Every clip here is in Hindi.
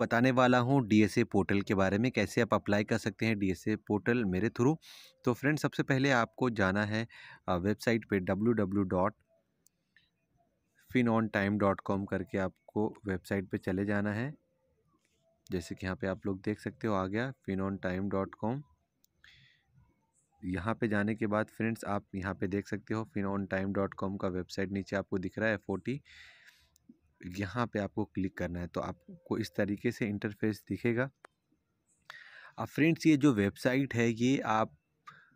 बताने वाला हूँ डीएसए पोर्टल के बारे में कैसे आप अप्लाई कर सकते हैं डीएसए पोर्टल मेरे थ्रू तो फ्रेंड सबसे पहले आपको जाना है वेबसाइट पे W W dot fin on time dot com करके आपको वेबसाइट पे चले जाना है जैसे कि यहाँ पे आप लोग देख सकते हो आ गया fin on time dot com यहाँ पे जाने के बाद फ्रेंड्स आप यहाँ पे देख सकते हो fin on time dot com का वेबसाइट नीचे आपको दिख रहा है फोर्टी यहाँ पे आपको क्लिक करना है तो आपको इस तरीके से इंटरफेस दिखेगा अब फ्रेंड्स ये जो वेबसाइट है ये आप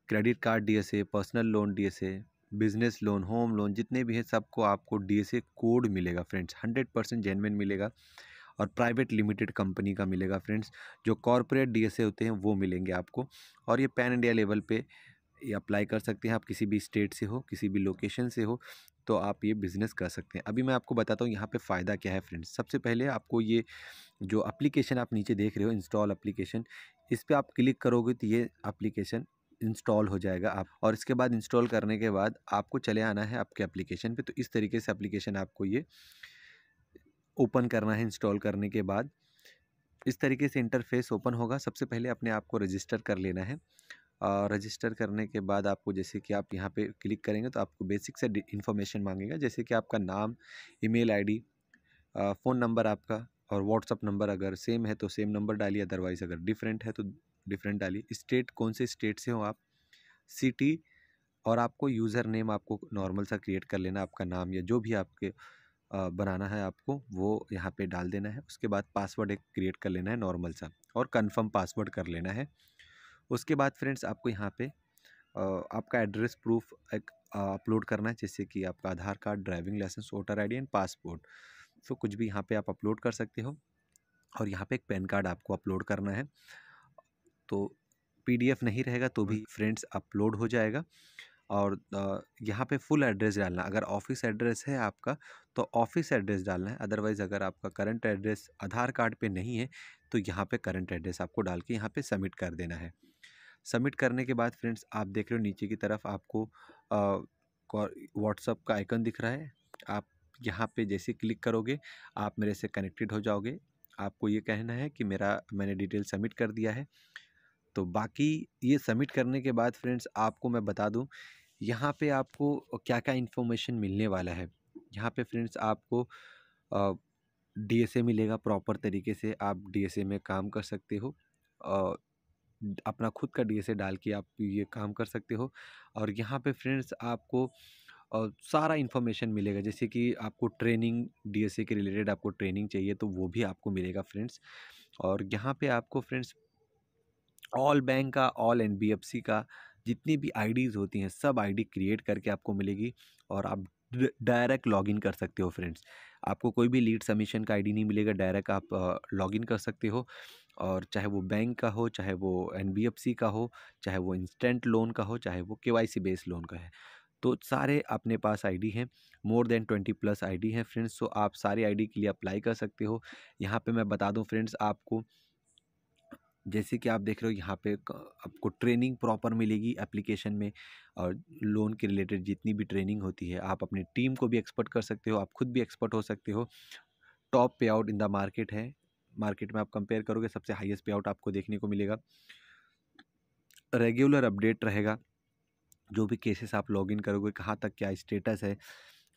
credit card DSA personal loan DSA business loan home loan जितने भी हैं सबको आपको डीएसए कोड मिलेगा फ्रेंड्स हंड्रेड परसेंट जेनविन मिलेगा और प्राइवेट लिमिटेड कंपनी का मिलेगा फ्रेंड्स जो कॉरपोरेट डीएसए होते हैं वो मिलेंगे आपको और ये पैन इंडिया लेवल पे ये अप्लाई कर सकते हैं आप किसी भी स्टेट से हो किसी भी लोकेशन से हो तो आप ये बिज़नेस कर सकते हैं अभी मैं आपको बताता हूँ यहाँ पे फ़ायदा क्या है फ्रेंड्स सबसे पहले आपको ये जो एप्लीकेशन आप नीचे देख रहे हो इंस्टॉल एप्लीकेशन इस पर आप क्लिक करोगे तो ये अप्लीकेशन इंस्टॉल हो जाएगा आप और इसके बाद इंस्टॉल करने के बाद आपको चले आना है आपके एप्लीकेशन पर तो इस तरीके से अप्लीकेशन आपको ये ओपन करना है इंस्टॉल करने के बाद इस तरीके से इंटरफेस ओपन होगा सबसे पहले अपने आप को रजिस्टर कर लेना है रजिस्टर करने के बाद आपको जैसे कि आप यहाँ पे क्लिक करेंगे तो आपको बेसिक से इन्फॉर्मेशन मांगेगा जैसे कि आपका नाम ईमेल आईडी फ़ोन नंबर आपका और व्हाट्सअप नंबर अगर सेम है तो सेम नंबर डालिए अदरवाइज़ अगर डिफरेंट है तो डिफरेंट डालिए स्टेट कौन से स्टेट से हो आप सिटी और आपको यूज़र नेम आपको नॉर्मल सा क्रिएट कर लेना आपका नाम या जो भी आपके बनाना है आपको वो यहाँ पे डाल देना है उसके बाद पासवर्ड एक क्रिएट कर लेना है नॉर्मल सा और कंफर्म पासवर्ड कर लेना है उसके बाद फ्रेंड्स आपको यहाँ पे आपका एड्रेस प्रूफ एक अपलोड करना है जैसे कि आपका Aadhaar card driving licence voter I and passport so कुछ भी यहाँ पर आप अपलोड कर सकते हो और यहाँ पर एक पैन कार्ड आपको अपलोड करना है तो पी नहीं रहेगा तो भी फ्रेंड्स अपलोड हो जाएगा और यहाँ पे फुल एड्रेस डालना अगर ऑफिस एड्रेस है आपका तो ऑफिस एड्रेस डालना है अदरवाइज़ अगर आपका करंट एड्रेस आधार कार्ड पे नहीं है तो यहाँ पे करंट एड्रेस आपको डाल के यहाँ पे सबमिट कर देना है सबमिट करने के बाद फ्रेंड्स आप देख रहे हो नीचे की तरफ आपको व्हाट्सअप का आइकन दिख रहा है आप यहाँ पे जैसे क्लिक करोगे आप मेरे से कनेक्टेड हो जाओगे आपको ये कहना है कि मेरा मैंने डिटेल सबमिट कर दिया है तो बाकी ये सबमिट करने के बाद फ्रेंड्स आपको मैं बता दूँ यहाँ पे आपको क्या क्या इन्फॉर्मेशन मिलने वाला है यहाँ पे फ्रेंड्स आपको डीएसए मिलेगा प्रॉपर तरीके से आप डीएसए में काम कर सकते हो अपना खुद का डी डाल के आप ये काम कर सकते हो और यहाँ पे फ्रेंड्स आपको और सारा इन्फॉर्मेशन मिलेगा जैसे कि आपको ट्रेनिंग डीएसए के रिलेटेड आपको ट्रेनिंग चाहिए तो वो भी आपको मिलेगा फ्रेंड्स और यहाँ पे आपको फ्रेंड्स ऑल बैंक का ऑल एनबीएफसी का जितनी भी आईडीज़ होती हैं सब आईडी क्रिएट करके आपको मिलेगी और आप डायरेक्ट लॉगिन कर सकते हो फ्रेंड्स आपको कोई भी लीड सबमिशन का आईडी नहीं मिलेगा डायरेक्ट आप लॉगिन कर सकते हो और चाहे वो बैंक का हो चाहे वो एनबीएफसी का हो चाहे वो इंस्टेंट लोन का हो चाहे वो केवाईसी बेस्ड लोन का है तो सारे अपने पास आईडी हैं more than twenty plus D हैं फ्रेंड्स तो आप सारे डी के लिए अप्लाई कर सकते हो यहाँ पर मैं बता दूँ फ्रेंड्स आपको जैसे कि आप देख रहे हो यहाँ पे आपको ट्रेनिंग प्रॉपर मिलेगी एप्लीकेशन में और लोन के रिलेटेड जितनी भी ट्रेनिंग होती है आप अपनी टीम को भी एक्सपर्ट कर सकते हो आप खुद भी एक्सपर्ट हो सकते हो टॉप पे आउट इन द मार्केट है मार्केट में आप कंपेयर करोगे सबसे हाईएस्ट पे आउट आपको देखने को मिलेगा रेगुलर अपडेट रहेगा जो भी केसेस आप लॉग करोगे कहाँ तक क्या स्टेटस है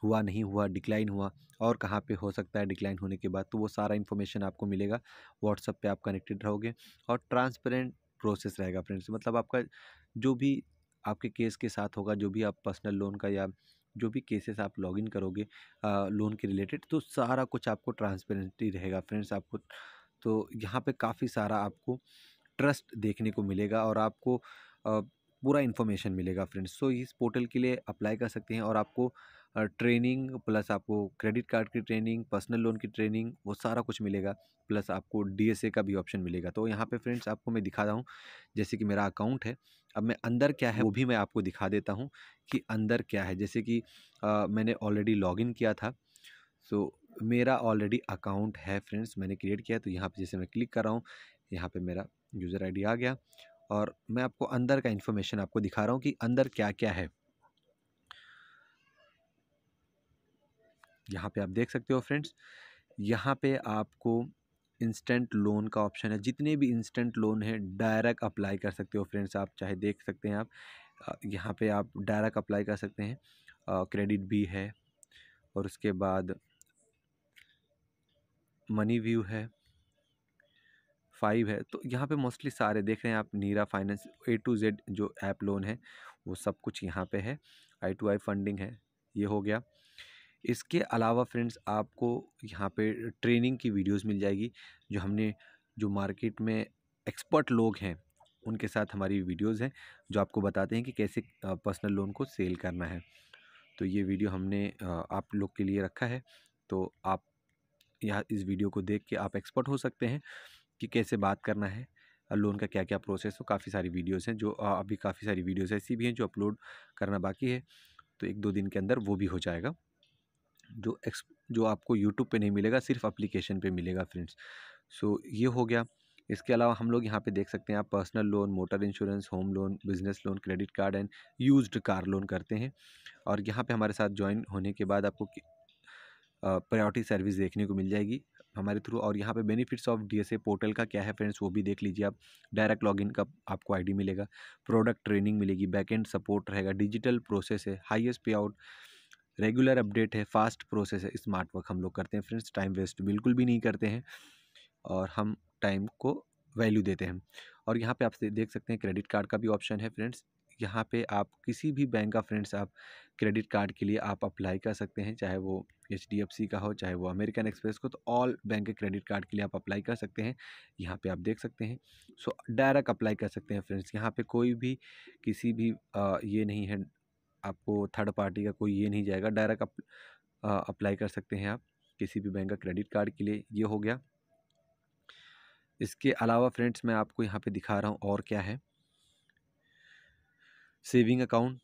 हुआ नहीं हुआ डिक्लाइन हुआ और कहाँ पे हो सकता है डिक्लाइन होने के बाद तो वो सारा इन्फॉर्मेशन आपको मिलेगा व्हाट्सअप पे आप कनेक्टेड रहोगे और ट्रांसपेरेंट प्रोसेस रहेगा फ्रेंड्स मतलब आपका जो भी आपके केस के साथ होगा जो भी आप पर्सनल लोन का या जो भी केसेस आप लॉगिन करोगे आ, लोन के रिलेटेड तो सारा कुछ आपको ट्रांसपेरेंटली रहेगा फ्रेंड्स आपको तो यहाँ पे काफ़ी सारा आपको ट्रस्ट देखने को मिलेगा और आपको आ, पूरा इन्फॉर्मेशन मिलेगा फ्रेंड्स सो इस पोर्टल के लिए अप्लाई कर सकते हैं और आपको ट्रेनिंग प्लस आपको क्रेडिट कार्ड की ट्रेनिंग पर्सनल लोन की ट्रेनिंग वो सारा कुछ मिलेगा प्लस आपको डीएसए का भी ऑप्शन मिलेगा तो यहाँ पे फ्रेंड्स आपको मैं दिखा रहा हूँ जैसे कि मेरा अकाउंट है अब मैं अंदर क्या है वो भी मैं आपको दिखा देता हूँ कि अंदर क्या है जैसे कि आ, मैंने ऑलरेडी लॉगिन किया था सो तो मेरा ऑलरेडी अकाउंट है फ्रेंड्स मैंने क्रिएट किया तो यहाँ पर जैसे मैं क्लिक कर रहा हूँ यहाँ पर मेरा यूज़र आई आ गया और मैं आपको अंदर का इन्फॉर्मेशन आपको दिखा रहा हूँ कि अंदर क्या क्या है यहाँ पे आप देख सकते हो फ्रेंड्स यहाँ पे आपको इंस्टेंट लोन का ऑप्शन है जितने भी इंस्टेंट लोन है डायरेक्ट अप्लाई कर सकते हो फ्रेंड्स आप चाहे देख सकते हैं आप यहाँ पे आप डायरेक्ट अप्लाई कर सकते हैं क्रेडिट भी है और उसके बाद मनी व्यू है फाइव है तो यहाँ पे मोस्टली सारे देख रहे हैं आप Nira finance A to Z जो ऐप लोन है वो सब कुछ यहाँ पे है आई टू आई फंडिंग है ये हो गया इसके अलावा फ्रेंड्स आपको यहाँ पे ट्रेनिंग की वीडियोस मिल जाएगी जो हमने जो मार्केट में एक्सपर्ट लोग हैं उनके साथ हमारी वीडियोस हैं जो आपको बताते हैं कि कैसे पर्सनल लोन को सेल करना है तो ये वीडियो हमने आप लोग के लिए रखा है तो आप यह इस वीडियो को देख के आप एक्सपर्ट हो सकते हैं कि कैसे बात करना है लोन का क्या क्या प्रोसेस हो काफ़ी सारी वीडियोस हैं जो अभी काफ़ी सारी वीडियोस ऐसी भी हैं जो अपलोड करना बाकी है तो एक दो दिन के अंदर वो भी हो जाएगा जो एक्स जो आपको यूट्यूब पे नहीं मिलेगा सिर्फ एप्लीकेशन पे मिलेगा फ्रेंड्स सो so, ये हो गया इसके अलावा हम लोग यहाँ पे देख सकते हैं आप personal loan motor insurance home loan business loan credit card and used car loan करते हैं और यहाँ पे हमारे साथ ज्वाइन होने के बाद आपको प्रायोरिटी सर्विस देखने को मिल जाएगी हमारे थ्रू और यहाँ पे बेनिफिट्स ऑफ डीएसए पोर्टल का क्या है फ्रेंड्स वो भी देख लीजिए आप डायरेक्ट लॉगिन का आपको आईडी मिलेगा प्रोडक्ट ट्रेनिंग मिलेगी बैकएंड सपोर्ट रहेगा डिजिटल प्रोसेस है highest pay out regular update है फास्ट प्रोसेस है स्मार्ट वर्क हम लोग करते हैं फ्रेंड्स टाइम वेस्ट बिल्कुल भी नहीं करते हैं और हम टाइम को वैल्यू देते हैं और यहाँ पे आप देख सकते हैं क्रेडिट कार्ड का भी ऑप्शन है फ्रेंड्स यहाँ पे आप किसी भी बैंक का फ्रेंड्स आप क्रेडिट कार्ड के लिए आप अप्लाई कर सकते हैं चाहे वो एच डी एफ सी का हो चाहे वो अमेरिकन एक्सप्रेस को तो ऑल बैंक के क्रेडिट कार्ड के लिए आप अप्लाई कर सकते हैं यहाँ पे आप देख सकते हैं सो डायरेक्ट अप्लाई कर सकते हैं फ्रेंड्स यहाँ पे कोई भी किसी भी आ, ये नहीं है आपको थर्ड पार्टी का कोई ये नहीं जाएगा डायरेक्ट अप, अप्लाई कर सकते हैं आप किसी भी बैंक का क्रेडिट कार्ड के लिए ये हो गया इसके अलावा फ्रेंड्स मैं आपको यहाँ पे दिखा रहा हूँ और क्या है सेविंग अकाउंट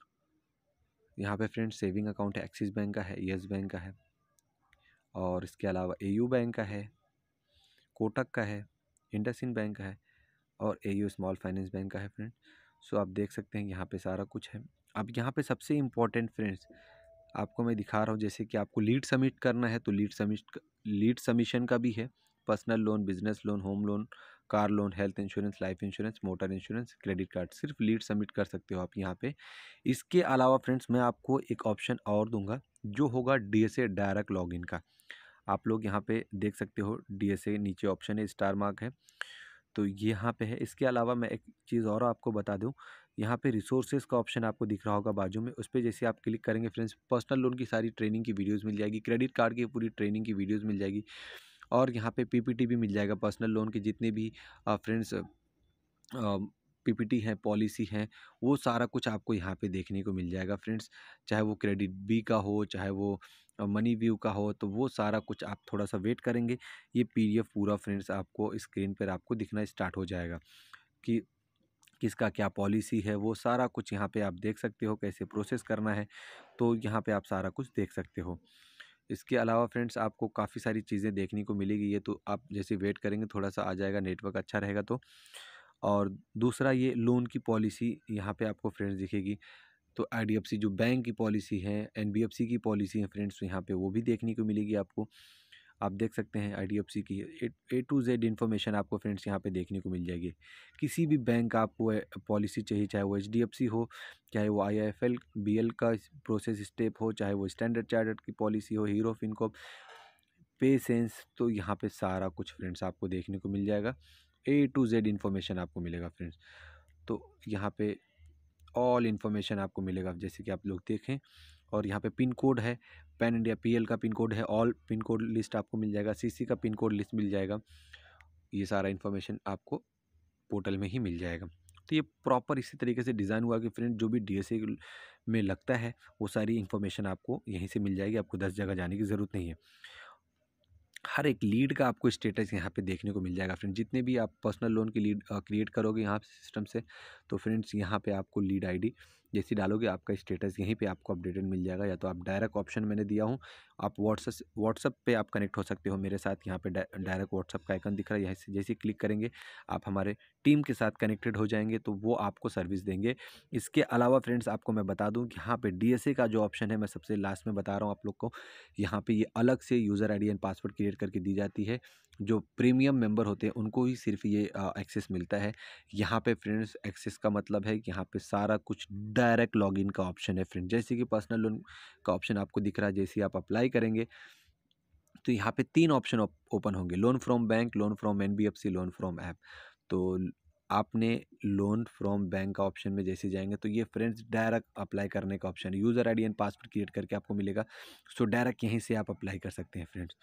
यहाँ पे फ्रेंड्स सेविंग अकाउंट है एक्सिस बैंक का है येस बैंक का है और इसके अलावा ए बैंक का है कोटक का है इंडस बैंक का है और ए स्मॉल फाइनेंस बैंक का है फ्रेंड सो आप देख सकते हैं यहाँ पे सारा कुछ है अब यहाँ पे सबसे इम्पोर्टेंट फ्रेंड्स आपको मैं दिखा रहा हूँ जैसे कि आपको लीड सबमिट करना है तो लीड सबमिट लीड सबमिशन का भी है personal loan business loan home loan car loan health insurance life insurance motor insurance credit card सिर्फ लीड सबमिट कर सकते हो आप यहाँ पे इसके अलावा फ्रेंड्स मैं आपको एक ऑप्शन और दूंगा जो होगा डीएसए डायरेक्ट लॉगिन का आप लोग यहाँ पे देख सकते हो डीएसए नीचे ऑप्शन है स्टार मार्क है तो यहाँ पे है इसके अलावा मैं एक चीज़ और आपको बता दूँ यहाँ पे रिसोर्सेज का ऑप्शन आपको दिख रहा होगा बाजू में उस पर जैसे आप क्लिक करेंगे फ्रेंड्स पर्सनल लोन की सारी ट्रेनिंग की वीडियोज़ मिल जाएगी क्रेडिट कार्ड की पूरी ट्रेनिंग की वीडियोज़ मिल जाएगी और यहाँ पे पीपीटी भी मिल जाएगा पर्सनल लोन के जितने भी फ्रेंड्स पीपीटी है पॉलिसी है वो सारा कुछ आपको यहाँ पे देखने को मिल जाएगा फ्रेंड्स चाहे वो क्रेडिट बी का हो चाहे वो मनी व्यू का हो तो वो सारा कुछ आप थोड़ा सा वेट करेंगे ये पीडीएफ पूरा फ्रेंड्स आपको स्क्रीन पर आपको दिखना स्टार्ट हो जाएगा कि किसका क्या पॉलिसी है वो सारा कुछ यहाँ पे आप देख सकते हो कैसे प्रोसेस करना है तो यहाँ पे आप सारा कुछ देख सकते हो इसके अलावा फ्रेंड्स आपको काफ़ी सारी चीज़ें देखने को मिलेगी ये तो आप जैसे वेट करेंगे थोड़ा सा आ जाएगा नेटवर्क अच्छा रहेगा तो और दूसरा ये लोन की पॉलिसी यहाँ पर आपको फ्रेंड्स दिखेगी तो आई जो बैंक की पॉलिसी है एन की पॉलिसी है फ्रेंड्स यहाँ पर वो भी देखने को मिलेगी आपको आप देख सकते हैं आई की ए टू जेड इन्फॉर्मेशन आपको फ्रेंड्स यहाँ पे देखने को मिल जाएगी किसी भी बैंक का आपको पॉलिसी चाहिए चाहे वो एच हो चाहे वो I F L B L का प्रोसेस स्टेप हो चाहे वो स्टैंडर्ड चार्टर्ड की पॉलिसी हो हीरो फिनकॉप पे सेंस तो यहाँ पे सारा कुछ फ्रेंड्स आपको देखने को मिल जाएगा ए टू जेड इन्फॉर्मेशन आपको मिलेगा फ्रेंड्स तो यहाँ पे ऑल इन्फॉर्मेशन आपको मिलेगा जैसे कि आप लोग देखें और यहाँ पे पिन कोड है पैन इंडिया पीएल का पिन कोड है ऑल पिन कोड लिस्ट आपको मिल जाएगा सीसी का पिन कोड लिस्ट मिल जाएगा ये सारा इन्फॉर्मेशन आपको पोर्टल में ही मिल जाएगा तो ये प्रॉपर इसी तरीके से डिज़ाइन हुआ कि फ्रेंड जो भी डी में लगता है वो सारी इन्फॉर्मेशन आपको यहीं से मिल जाएगी आपको दस जगह जाने की ज़रूरत नहीं है हर एक लीड का आपको स्टेटस यहाँ पे देखने को मिल जाएगा फ्रेंड जितने भी आप पर्सनल लोन की लीड क्रिएट करोगे यहाँ सिस्टम से तो फ्रेंड्स यहाँ पे आपको लीड आईडी जैसे डालोगे आपका स्टेटस यहीं पे आपको अपडेटेड मिल जाएगा या तो आप डायरेक्ट ऑप्शन मैंने दिया हूँ आप व्हाट्सअप व्हाट्सअप पे आप कनेक्ट हो सकते हो मेरे साथ यहाँ पे डायरेक्ट व्हाट्सअप का आइकन दिख रहा है यहाँ से जैसे क्लिक करेंगे आप हमारे टीम के साथ कनेक्टेड हो जाएंगे तो वो आपको सर्विस देंगे इसके अलावा फ्रेंड्स आपको मैं बता दूँ कि यहाँ पर डी का जो ऑप्शन है मैं सबसे लास्ट में बता रहा हूँ आप लोग को यहाँ पर ये अलग से user I and password create करके दी जाती है जो प्रीमियम मेंबर होते हैं उनको ही सिर्फ ये एक्सेस मिलता है यहाँ पे फ्रेंड्स एक्सेस का मतलब है कि यहाँ पे सारा कुछ डायरेक्ट लॉगिन का ऑप्शन है फ्रेंड जैसे कि पर्सनल लोन का ऑप्शन आपको दिख रहा है जैसे आप अप्लाई करेंगे तो यहाँ पे तीन ऑप्शन ओपन होंगे loan from bank loan from NBFC loan from app तो आपने लोन फ्रॉम बैंक का ऑप्शन में जैसे जाएंगे तो ये फ्रेंड्स डायरेक्ट अप्लाई करने का option user I and password create करके आपको मिलेगा सो डायरेक्ट यहीं से आप अप्लाई कर सकते हैं फ्रेंड्स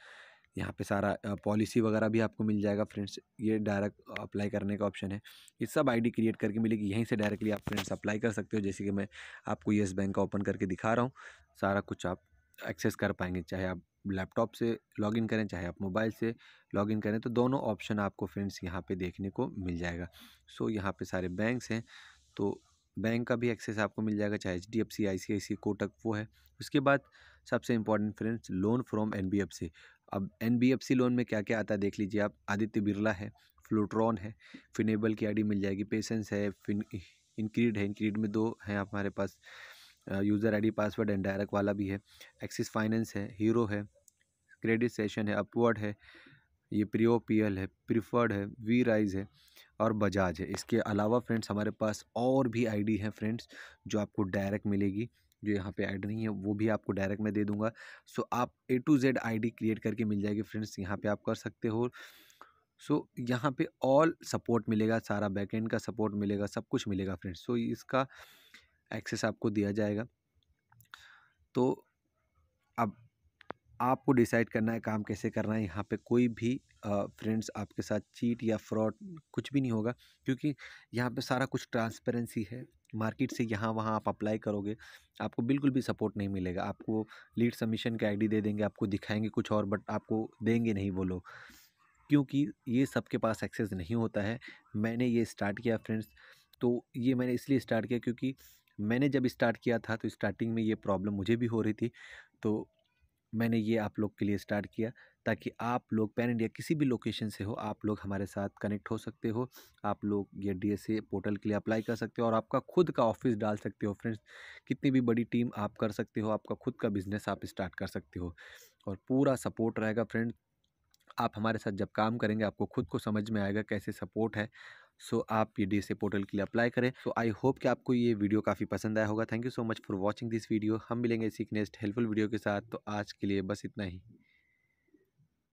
यहाँ पे सारा पॉलिसी वगैरह भी आपको मिल जाएगा फ्रेंड्स ये डायरेक्ट अप्लाई करने का ऑप्शन है ये सब आईडी क्रिएट करके मिलेगी यहीं से डायरेक्टली आप फ्रेंड्स अप्लाई कर सकते हो जैसे कि मैं आपको येस बैंक का ओपन करके दिखा रहा हूँ सारा कुछ आप एक्सेस कर पाएंगे चाहे आप लैपटॉप से लॉगिन करें चाहे आप मोबाइल से लॉगिन करें तो दोनों ऑप्शन आपको फ्रेंड्स यहाँ पे देखने को मिल जाएगा सो so, यहाँ पे सारे बैंक्स हैं तो बैंक का भी एक्सेस आपको मिल जाएगा चाहे H D F C I C I C Kotak वो है उसके बाद सबसे important friends loan from N B F C अब एन लोन में क्या क्या आता है देख लीजिए आप आदित्य बिरला है फ्लूट्रॉन है फिनेबल की आईडी मिल जाएगी पेशेंस है फिन इनक्रीड है इनक्रीड में दो हैं हमारे पास user ID password and direct वाला भी है एक्सिस फाइनेंस है हीरो है क्रेडिट सेशन है अपवर्ड है ये प्रियो एल है प्रिफर्ड है वी राइज है और बजाज है इसके अलावा फ्रेंड्स हमारे पास और भी आईडी है फ्रेंड्स जो आपको डायरेक्ट मिलेगी जो यहाँ पे ऐड नहीं है वो भी आपको डायरेक्ट मैं दे दूँगा सो आप A to Z ID create करके मिल जाएगी फ्रेंड्स यहाँ पे आप कर सकते हो सो so, यहाँ पे ऑल सपोर्ट मिलेगा सारा एंड का सपोर्ट मिलेगा सब कुछ मिलेगा फ्रेंड्स सो इसका एक्सेस आपको दिया जाएगा तो अब आपको डिसाइड करना है काम कैसे करना है यहाँ पे कोई भी फ्रेंड्स आपके साथ चीट या फ्रॉड कुछ भी नहीं होगा क्योंकि यहाँ पे सारा कुछ ट्रांसपेरेंसी है मार्केट से यहाँ वहाँ आप अप्लाई करोगे आपको बिल्कुल भी सपोर्ट नहीं मिलेगा आपको लीड सबमिशन का आईडी दे देंगे आपको दिखाएंगे कुछ और बट आपको देंगे नहीं वो लोग क्योंकि ये सबके पास एक्सेस नहीं होता है मैंने ये स्टार्ट किया फ्रेंड्स तो ये मैंने इसलिए स्टार्ट किया क्योंकि मैंने जब स्टार्ट किया था तो स्टार्टिंग में ये प्रॉब्लम मुझे भी हो रही थी तो मैंने ये आप लोग के लिए स्टार्ट किया ताकि आप लोग पैन इंडिया किसी भी लोकेशन से हो आप लोग हमारे साथ कनेक्ट हो सकते हो आप लोग ये डीएसए पोर्टल के लिए अप्लाई कर सकते हो और आपका खुद का ऑफिस डाल सकते हो फ्रेंड्स कितनी भी बड़ी टीम आप कर सकते हो आपका खुद का बिज़नेस आप स्टार्ट कर सकते हो और पूरा सपोर्ट रहेगा फ्रेंड आप हमारे साथ जब काम करेंगे आपको खुद को समझ में आएगा कैसे सपोर्ट है सो so, आप ये डी एस पोर्टल के लिए अप्लाई करें सो आई होप कि आपको ये वीडियो काफ़ी पसंद आया होगा thank you so much for watching this video हम मिलेंगे इसी नेक्स्ट हेल्पफुल वीडियो के साथ तो आज के लिए बस इतना ही